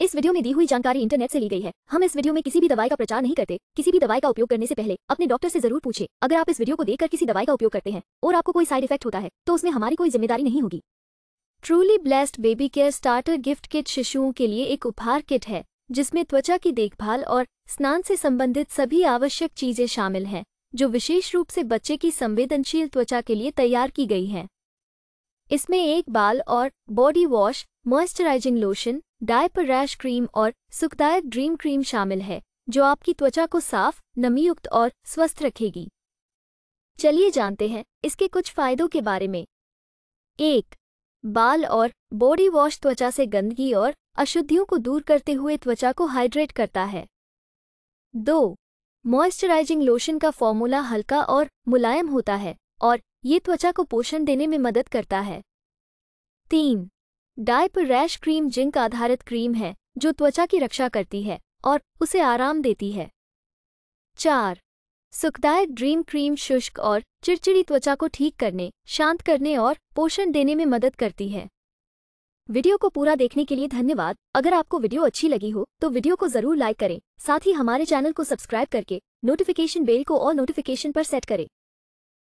इस वीडियो में दी हुई जानकारी इंटरनेट से ली गई है हम इस वीडियो में किसी भी दवाई का प्रचार नहीं करते किसी भी दवाई का उपयोग करने से पहले अपने डॉक्टर से जरूर पूछे अगर आप इस वीडियो को देखकर किसी दवाई का उपयोग करते हैं और आपको कोई साइड इफेक्ट होता है तो उसमें हमारी कोई जिम्मेदारी नहीं होगी truly blessed baby care starter gift kit शिशुओं के लिए एक उपहार किट है जिसमें त्वचा की देखभाल और स्नान से संबंधित सभी आवश्यक चीजें शामिल हैं जो विशेष रूप से बच्चे की संवेदनशील त्वचा के लिए तैयार की गई हैं इसमें एक बाल और body wash moisturising lotion diaper rash cream और सुखदायक ड्रीम क्रीम शामिल है जो आपकी त्वचा को साफ नमीयुक्त और स्वस्थ रखेगी चलिए जानते हैं इसके कुछ फायदों के बारे में एक बाल और बॉडी वॉश त्वचा से गंदगी और अशुद्धियों को दूर करते हुए त्वचा को हाइड्रेट करता है दो मॉइस्चराइजिंग लोशन का फॉर्मूला हल्का और मुलायम होता है और ये त्वचा को पोषण देने में मदद करता है तीन डायपर रैश क्रीम जिंक आधारित क्रीम है जो त्वचा की रक्षा करती है और उसे आराम देती है चार सुखदायक ड्रीम क्रीम शुष्क और चिड़चिड़ी त्वचा को ठीक करने शांत करने और पोषण देने में मदद करती है वीडियो को पूरा देखने के लिए धन्यवाद अगर आपको वीडियो अच्छी लगी हो तो वीडियो को जरूर लाइक करें साथ ही हमारे चैनल को सब्सक्राइब करके नोटिफिकेशन बेल को और नोटिफिकेशन पर सेट करें